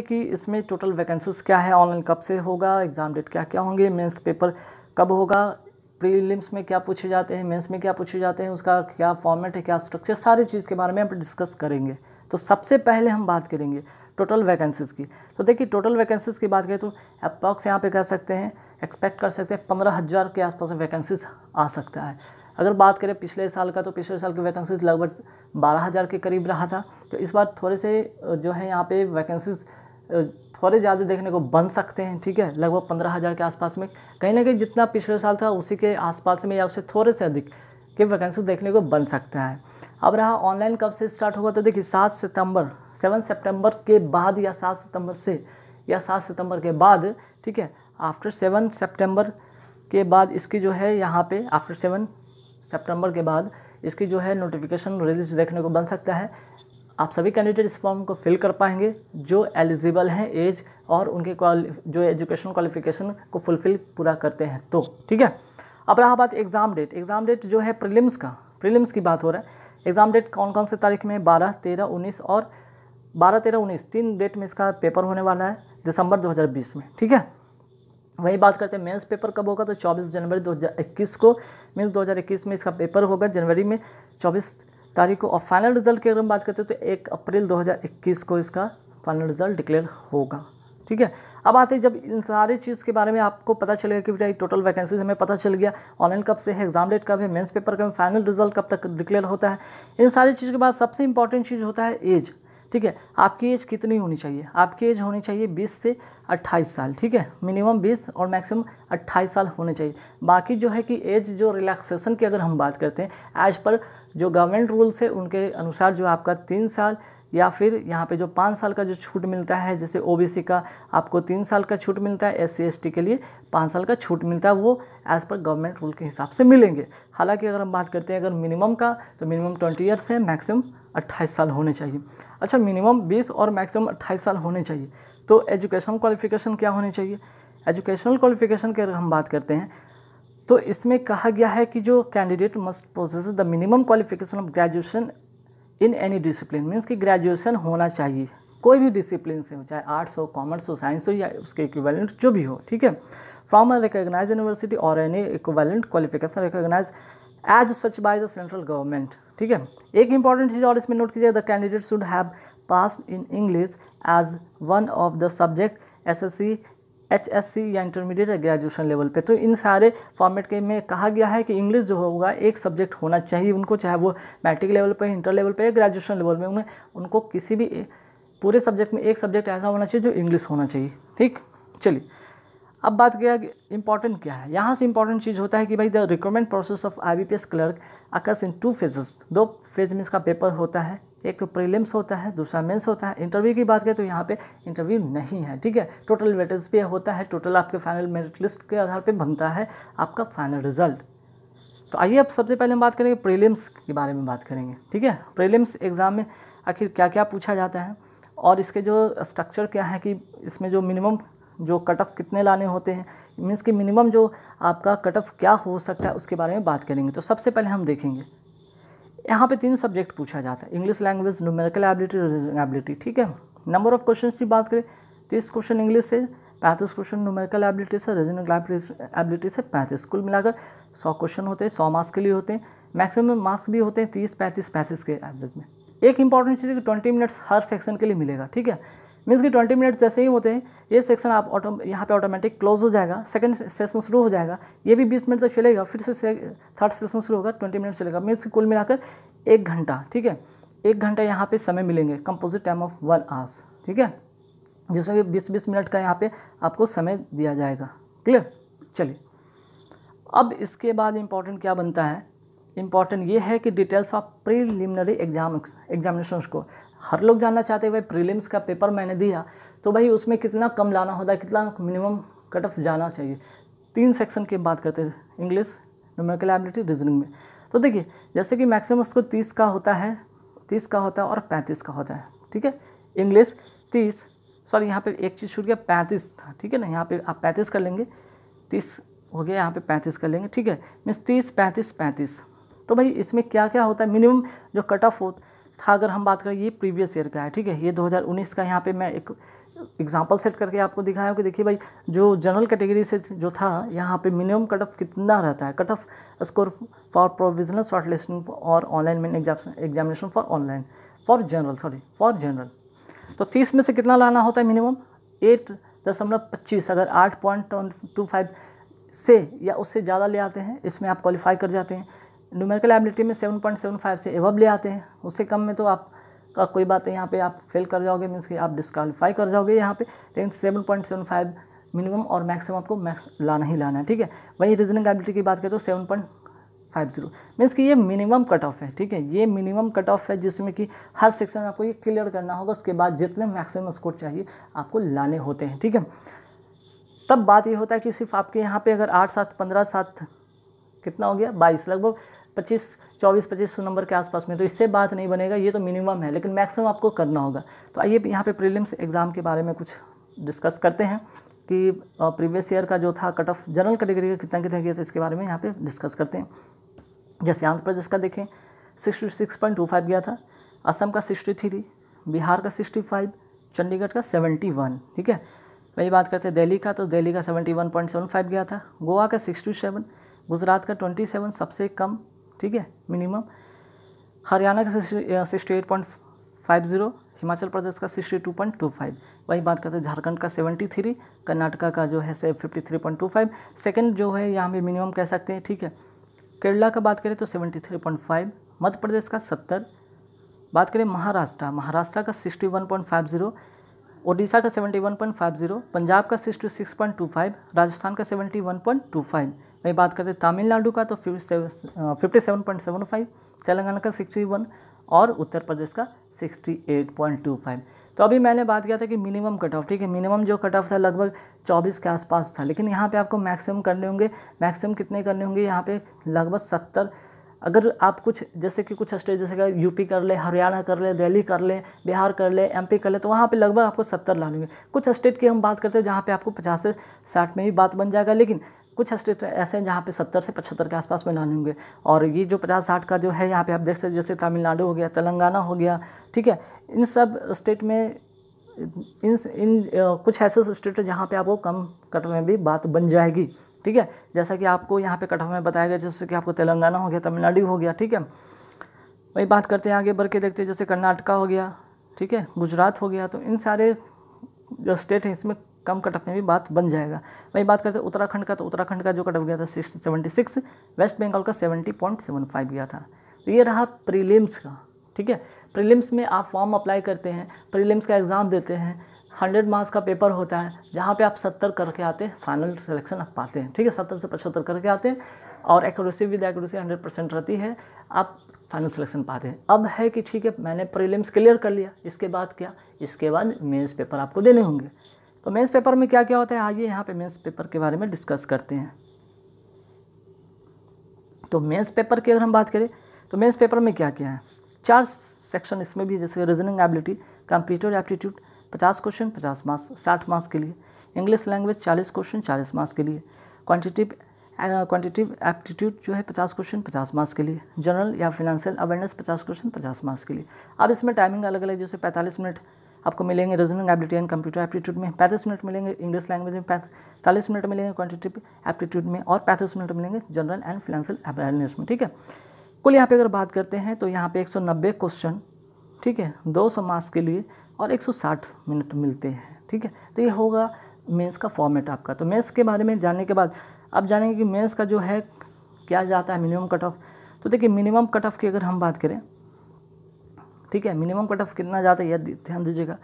कि इसमें total vacancies क्या है ऑनलाइन कब से होगा एग्ज़ाम डेट क्या क्या होंगे मेंस पेपर कब होगा प्रीलिम्स में क्या पूछे जाते हैं मेंस में क्या पूछे जाते हैं उसका क्या फॉर्मेट है क्या स्ट्रक्चर सारी चीज़ के बारे में हम डिस्कस करेंगे तो सबसे पहले हम बात करेंगे टोटल वैकेंसीज़ की तो देखिए टोटल वैकेंसीज़ की बात करें तो अप्रॉक्स यहाँ पर कह सकते हैं एक्सपेक्ट कर सकते हैं पंद्रह हज़ार के आसपास वैकेंसीज आ सकता है अगर बात करें पिछले साल का तो पिछले साल की वैकेंसीज लगभग बारह हज़ार के करीब रहा था तो इस बार थोड़े से जो है यहाँ पर वैकेंसीज़ थोड़े ज़्यादा देखने को बन सकते हैं ठीक है लगभग पंद्रह हज़ार के आसपास में कहीं ना कहीं जितना पिछले साल था उसी के आसपास में या उससे थोड़े से अधिक के वैकेंसी देखने को बन सकता है अब रहा ऑनलाइन कब से स्टार्ट होगा तो देखिए सात सितंबर सेवन सितंबर के बाद या सात सितंबर से या सात सितंबर के बाद ठीक है आफ्टर सेवन सितंबर के बाद इसकी जो है यहाँ पे आफ्टर सेवन सितंबर के बाद इसकी जो है नोटिफिकेशन रिलीज देखने को बन सकता है आप सभी कैंडिडेट इस फॉर्म को फिल कर पाएंगे जो एलिजिबल हैं एज और उनके जो एजुकेशन क्वालिफिकेशन को फुलफिल पूरा करते हैं तो ठीक है अब रहा बात एग्ज़ाम डेट एग्ज़ाम डेट जो है प्रिलिम्स का प्रिलिम्स की बात हो रहा है एग्ज़ाम डेट कौन कौन से तारीख में बारह तेरह उन्नीस और बारह तेरह उन्नीस तीन डेट में इसका पेपर होने वाला है दिसंबर 2020 में ठीक है वही बात करते हैं मेंस पेपर कब होगा तो 24 जनवरी 2021 को मीन्स 2021 में इसका पेपर होगा जनवरी में तारीख को और फाइनल रिजल्ट की अगर हम बात करते हैं तो एक अप्रैल 2021 को इसका फाइनल रिजल्ट डिक्लेयर होगा ठीक है अब आते हैं जब इन सारी चीज़ के बारे में आपको पता चलेगा कि बेटा टोटल वैकेंसीज हमें पता चल गया ऑनलाइन कब से है एग्जाम डेट कब है मेंस पेपर कब फाइनल रिजल्ट कब तक डिक्लेयर होता है इन सारी चीज़ के बाद सबसे इंपॉर्टेंट चीज़ होता है एज ठीक है आपकी एज कितनी होनी चाहिए आपकी एज होनी चाहिए 20 से 28 साल ठीक है मिनिमम 20 और मैक्सिमम 28 साल होने चाहिए बाकी जो है कि एज जो रिलैक्सेशन की अगर हम बात करते हैं एज पर जो गवर्नमेंट रूल्स है उनके अनुसार जो आपका तीन साल या फिर यहाँ पे जो पाँच साल का जो छूट मिलता है जैसे ओबीसी का आपको तीन साल का छूट मिलता है एस सी के लिए पाँच साल का छूट मिलता है वो एज़ पर गवर्नमेंट रूल के हिसाब से मिलेंगे हालांकि अगर हम बात करते हैं अगर मिनिमम का तो मिनिमम ट्वेंटी ईयर्स है मैक्सिमम अट्ठाईस साल होने चाहिए अच्छा मिनिमम बीस और मैक्सिमम अट्ठाईस साल होने चाहिए तो एजुकेशन क्वालिफिकेशन क्या होनी चाहिए एजुकेशनल क्वालिफिकेशन की अगर हम बात करते हैं तो इसमें कहा गया है कि जो candidate must process the minimum qualification of graduation in any discipline means कि ग्रेजुएशन होना चाहिए कोई भी डिसिप्लिन से हो चाहे आर्ट्स हो कॉमर्स हो साइंस हो या उसके इक्विवेलेंट जो भी हो ठीक है फ्रॉम अ रिकोगनाइज यूनिवर्सिटी और any equivalent qualification recognise as such by the central government ठीक है एक इंपॉर्टेंट चीज़ और इसमें नोट कीजिए the candidate should have pass in English as one of the subject S S C H S C या intermediate या graduation level पे तो इन सारे फॉर्मेट के में कहा गया है कि इंग्लिश जो होगा एक सब्जेक्ट होना चाहिए उनको चाहे वो मैट्रिक लेवल पर इंटर लेवल पर या ग्रेजुएशन लेवल में उन्हें उनको किसी भी पूरे सब्जेक्ट में एक सब्जेक्ट ऐसा होना चाहिए जो इंग्लिश होना चाहिए ठीक चलिए अब बात किया इंपॉर्टेंट क्या है यहाँ से इंपॉर्टेंट चीज़ होता है कि भाई the recruitment process of I B P S clerk occurs in two phases दो फेज में इसका पेपर होता है एक तो प्रीलिम्स होता है दूसरा मेंस होता है इंटरव्यू की बात करें तो यहाँ पे इंटरव्यू नहीं है ठीक है टोटल वेटेज पे होता है टोटल आपके फाइनल मेरिट लिस्ट के आधार पे बनता है आपका फाइनल रिजल्ट तो आइए अब सबसे पहले हम बात करेंगे प्रीलिम्स के बारे में बात करेंगे ठीक है प्रीलिम्स एग्ज़ाम में आखिर क्या क्या पूछा जाता है और इसके जो स्ट्रक्चर क्या है कि इसमें जो मिनिमम जो कट ऑफ कितने लाने होते हैं मीन्स कि मिनिमम जो आपका कट ऑफ क्या हो सकता है उसके बारे में बात करेंगे तो सबसे पहले हम देखेंगे यहाँ पे तीन सब्जेक्ट पूछा जाता है English language numerical ability reasoning ability ठीक है नंबर ऑफ क्वेश्चन की बात करें तीस क्वेश्चन इंग्लिश से पैंतीस क्वेश्चन न्यूमेरिकल एबिलिटी से रीजनिंग एबिलिटी से पैंतीस कुल मिलाकर सौ क्वेश्चन होते हैं सौ मार्क्स के लिए होते हैं मैक्सिमम मार्क्स भी होते हैं तीस पैंतीस पैंतीस के एवरेज में एक इंपॉर्टेंट चीज़ है कि ट्वेंटी मिनट्स हर सेक्शन के लिए मिलेगा ठीक है मीन्स कि ट्वेंटी मिनट जैसे ही होते हैं ये सेक्शन आप ऑटो यहाँ पे ऑटोमेटिक क्लोज हो जाएगा सेकंड सेशन शुरू हो जाएगा ये भी बीस मिनट तक चलेगा फिर से थर्ड सेशन शुरू होगा ट्वेंटी मिनट चलेगा मीन्स कुल मिलाकर एक घंटा ठीक है एक घंटा यहाँ पे समय मिलेंगे composite time of one hours ठीक है जिसमें कि बीस बीस मिनट का यहाँ पर आपको समय दिया जाएगा क्लियर चलिए अब इसके बाद इम्पॉर्टेंट क्या बनता है इम्पॉर्टेंट ये है कि details of preliminary exam examination को हर लोग जानना चाहते हैं भाई प्रीलिम्स का पेपर मैंने दिया तो भाई उसमें कितना कम लाना होता है कितना मिनिमम कट ऑफ जाना चाहिए तीन सेक्शन की बात करते हैं इंग्लिश न्यूमेरिकल एबिलिटी रीजनिंग में तो देखिए जैसे कि मैक्सिमम उसको तीस का होता है तीस का होता है और पैंतीस का होता है ठीक है इंग्लिश तीस सॉरी यहाँ पे एक चीज़ छूट गया पैंतीस था ठीक है ना यहाँ पे आप पैंतीस कर लेंगे तीस हो गया यहाँ पे पैंतीस कर लेंगे ठीक है मीन्स तीस पैंतीस पैंतीस तो भाई इसमें क्या क्या होता है मिनिमम जो कट ऑफ हो था अगर हम बात करें ये प्रीवियस ईयर का है ठीक है ये 2019 का यहाँ पे मैं एक एग्जाम्पल सेट करके आपको दिखाया हूँ कि देखिए भाई जो जनरल कैटेगरी से जो था यहाँ पे मिनिमम कट ऑफ कितना रहता है cut off score for provisional short listing और online main examination for online for general sorry for general तो तीस में से कितना लाना होता है मिनिमम एट दशमलव पच्चीस अगर आठ पॉइंट टू फाइव से या उससे ज़्यादा ले आते हैं इसमें आप क्वालिफाई कर जाते हैं न्यूमेरिकल एबिलिटी में सेवन पॉइंट सेवन फाइव से एवब ले आते हैं उससे कम में तो आप का कोई बात है यहाँ पे आप फेल कर जाओगे मीन्स कि आप डिस्कालीफाई कर जाओगे यहाँ पे लेकिन seven point seven five minimum और मैक्सिमम आपको मैक्स लाना ही लाना है ठीक है वहीं रीजनिंग एबिलिटी की बात करें तो seven point five zero means कि ये मिनिमम कट ऑफ है ठीक है ये मिनिमम कट ऑफ है जिसमें कि हर सेक्शन में आपको ये क्लियर करना होगा उसके बाद जितने मैक्सिमम स्कोर चाहिए आपको लाने होते हैं ठीक है तब बात ये होता है कि सिर्फ आपके यहाँ पर अगर आठ सात पंद्रह सात कितना हो गया बाईस लगभग पच्चीस चौबीस पच्चीस सौ नंबर के आसपास में तो इससे बात नहीं बनेगा ये तो मिनिमम है लेकिन मैक्सिमम आपको करना होगा तो आइए यहाँ पे प्रीलिम्स एग्ज़ाम के बारे में कुछ डिस्कस करते हैं कि प्रीवियस ईयर का जो था कट ऑफ जनरल कैटेगरी का कितना कितना गया था इसके बारे में यहाँ पे डिस्कस करते हैं जैसे आंध्र प्रदेश का देखें sixty six point two five गया था असम का सिक्सटी थ्री बिहार का सिक्सटी फाइव चंडीगढ़ का सेवेंटी वन ठीक है वही तो बात करते हैं दिल्ली का तो दिल्ली का seventy one point seven five गया था गोवा का सिक्सटी सेवन गुजरात का ट्वेंटी सेवन सबसे कम ठीक है मिनिमम हरियाणा का sixty eight point five zero Himachal Pradesh का sixty two point two five वही बात करते हैं झारखंड का सेवेंटी थ्री कर्नाटका का जो है से fifty three point two five second जो है यहाँ पे मिनिमम कह सकते हैं ठीक है केरला का बात करें तो seventy three point five Madhya Pradesh का सत्तर बात करें महाराष्ट्र महाराष्ट्र का sixty one point five zero Odisha का seventy one point five zero Punjab का sixty six point two five Rajasthan का seventy one point two five वही बात करते तमिलनाडु का तो fifty seven point seven five Telangana का सिक्सटी वन और उत्तर प्रदेश का sixty eight point two five तो अभी मैंने बात किया था कि मिनिमम कट ऑफ ठीक है मिनिमम जो कट ऑफ था लगभग 24 के आसपास था लेकिन यहाँ पे आपको मैक्सिमम करने होंगे मैक्सिमम कितने करने होंगे यहाँ पे लगभग 70 अगर आप कुछ जैसे कि कुछ स्टेट जैसे कि यूपी कर ले हरियाणा कर ले दिल्ली कर ले बिहार कर ले एमपी कर ले तो वहाँ पर लगभग आपको सत्तर ला लेंगे कुछ स्टेट की हम बात करते हैं जहाँ पर आपको पचास से साठ में ही बात बन जाएगा लेकिन कुछ स्टेट ऐसे हैं जहाँ पे सत्तर से पचहत्तर के आसपास में नाम होंगे और ये जो पचास साठ का जो है यहाँ पे आप देख सकते जैसे तमिलनाडु हो गया तेलंगाना हो गया ठीक है इन सब स्टेट में इन इन कुछ ऐसे स्टेट है जहाँ पे आपको कम कट में भी बात बन जाएगी ठीक है जैसा कि आपको यहाँ पे कट में बताया गया जैसे कि आपको तेलंगाना हो गया तमिलनाडु हो गया ठीक है वही बात करते हैं आगे बढ़ के देखते हैं जैसे कर्नाटका हो गया ठीक है गुजरात हो गया तो इन सारे जो स्टेट हैं इसमें कम कटअप में भी बात बन जाएगा वही बात करते हैं उत्तराखंड का तो उत्तराखंड का जो कटअप गया था six seventy six West Bengal का सेवेंटी पॉइंट सेवन फाइव गया था तो ये रहा प्रीलिम्स का ठीक है प्रीलिम्स में आप फॉर्म अप्लाई करते हैं प्रीलिम्स का एग्ज़ाम देते हैं हंड्रेड मार्क्स का पेपर होता है जहाँ पे आप सत्तर करके आते हैं फाइनल सिलेक्शन आप पाते हैं ठीक है सत्तर से पचहत्तर करके आते हैं और accuracy with accuracy hundred percent रहती है आप फाइनल सिलेक्शन पाते हैं अब है कि ठीक है मैंने प्रीलिम्स क्लियर कर लिया इसके बाद क्या इसके बाद मेन्स पेपर आपको देने होंगे तो मेंस पेपर में क्या क्या होता है आइए यहाँ पे मेंस पेपर के बारे में डिस्कस करते हैं तो मेंस पेपर की अगर हम बात करें तो मेंस पेपर में क्या क्या है चार सेक्शन इसमें भी जैसे रीजनिंग एबिलिटी कंप्यूटर एप्टीट्यूड पचास क्वेश्चन पचास मार्क्स साठ मार्क्स के लिए इंग्लिश लैंग्वेज चालीस क्वेश्चन चालीस मार्क्स के लिए क्वान्टिटिव क्वान्टिटिव एप्टीट्यूड जो है पचास क्वेश्चन पचास मार्क्स के लिए जनरल या फिनेंशियल अवेयरनेस पचास क्वेश्चन पचास मार्क्स के लिए अब इसमें टाइमिंग अलग अलग जैसे पैंतालीस मिनट आपको मिलेंगे reasoning ability and computer aptitude में पैंतीस मिनट मिलेंगे इंग्लिश लैंग्वेज में चालीस मिनट मिलेंगे क्वान्टिटिव एप्टीट्यूड में और पैंतीस मिनट मिलेंगे जनरल एंड फिनेंशियल अवेयरनेस में ठीक है कुल यहाँ पे अगर बात करते हैं तो यहाँ पे 190 क्वेश्चन ठीक है 200 मार्क्स के लिए और 160 मिनट मिलते हैं ठीक है तो ये होगा मेंस का फॉर्मेट आपका तो मेंस के बारे में जानने के बाद अब जानेंगे कि मेंस का जो है क्या जाता है मिनिमम कट ऑफ तो देखिए मिनिमम कट ऑफ की अगर हम बात करें ठीक है मिनिमम कट ऑफ कितना जाता है यह ध्यान दीजिएगा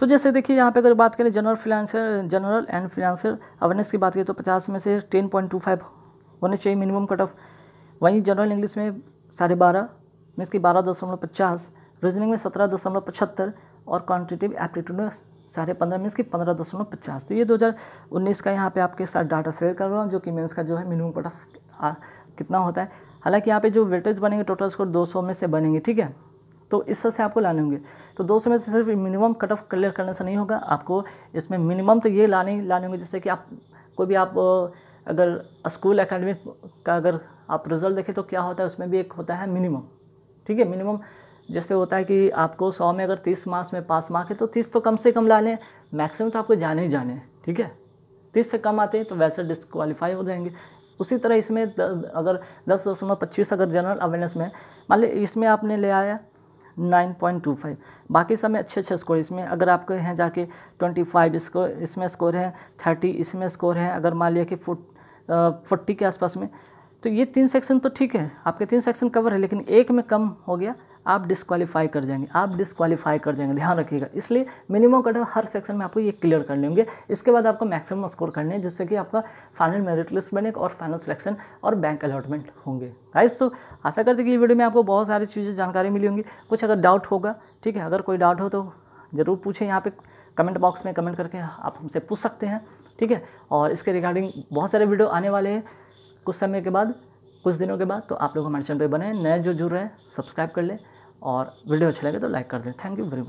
तो जैसे देखिए यहाँ पे अगर बात करें general financial general and financial awareness की बात करें तो पचास में से टेन पॉइंट टू फाइव होने चाहिए मिनिमम कट ऑफ वहीं जनरल इंग्लिश में साढ़े बारह मीन्स की बारह दशमलव पचास रीजनिंग में सत्रह दशमलव पचहत्तर और क्वान्टिटिव एप्टीट्यूड में साढ़े पंद्रह मीन्स की पंद्रह दशमलव पचास तो ये दो हज़ार उन्नीस का यहाँ पे आपके साथ डाटा शेयर कर रहा हूँ जो कि मैं का जो है मिनिमम कट ऑफ कितना होता है हालांकि यहाँ पे जो वेटेज बनेंगे टोटल स्कोर दो सौ में से बनेंगे ठीक है तो इस से आपको लाने होंगे तो दो सौ में से सिर्फ मिनिमम कट ऑफ क्लियर करने से नहीं होगा आपको इसमें मिनिमम तो ये लाने लाने होंगे जैसे कि आप कोई भी आप अगर स्कूल अकेडमिक का अगर आप रिज़ल्ट देखें तो क्या होता है उसमें भी एक होता है मिनिमम ठीक है मिनिमम जैसे होता है कि आपको सौ में अगर तीस मार्क्स में पास मार्क है तो तीस तो कम से कम ला लें मैक्सिमम तो आपको जाने ही जाने हैं ठीक है तीस से कम आते हैं तो वैसे डिसक्वालीफाई हो जाएंगे उसी तरह इसमें अगर दस दशमलव पच्चीस अगर जनरल अवेयरनेस में मान ली इसमें आपने ले आया 9.25 बाकी सब में अच्छे अच्छे स्कोर इसमें अगर आपके हैं जाके 25 स्कोर इसमें स्कोर है 30 इसमें स्कोर है अगर मान लिया कि फोर्टी के आसपास में तो ये तीन सेक्शन तो ठीक है आपके तीन सेक्शन कवर है लेकिन एक में कम हो गया आप डिस्क्वालीफाई कर जाएंगे आप डिस्कालीफाई कर जाएंगे ध्यान रखिएगा इसलिए मिनिमम कट हर सेक्शन में आपको ये क्लियर करने होंगे इसके बाद आपको मैक्सिमम स्कोर करने हैं जिससे कि आपका फाइनल मेरिट लिस्ट बनेगा और फाइनल सिलेक्शन और बैंक अलॉटमेंट होंगे राइस तो आशा करते कि ये वीडियो में आपको बहुत सारी चीज़ें जानकारी मिली होंगी कुछ अगर डाउट होगा ठीक है अगर कोई डाउट हो तो ज़रूर पूछें यहाँ पर कमेंट बॉक्स में कमेंट करके आप हमसे पूछ सकते हैं ठीक है और इसके रिगार्डिंग बहुत सारे वीडियो आने वाले हैं कुछ समय के बाद कुछ दिनों के बाद तो आप लोग हमारे चैनल पर बने नए जो जुड़ रहे हैं सब्सक्राइब कर लें और वीडियो अच्छा लगे तो लाइक कर दें थैंक यू वेरी मच